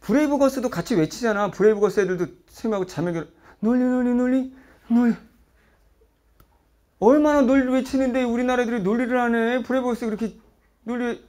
브레이브 걸스도 같이 외치잖아. 브레이브 걸스 애들도 쌤하고 자매결 논리 논리 논리 논리 얼마나 논리 외치는데 우리나라 애들이 논리를 하네. 브레이브 걸스 그렇게 논리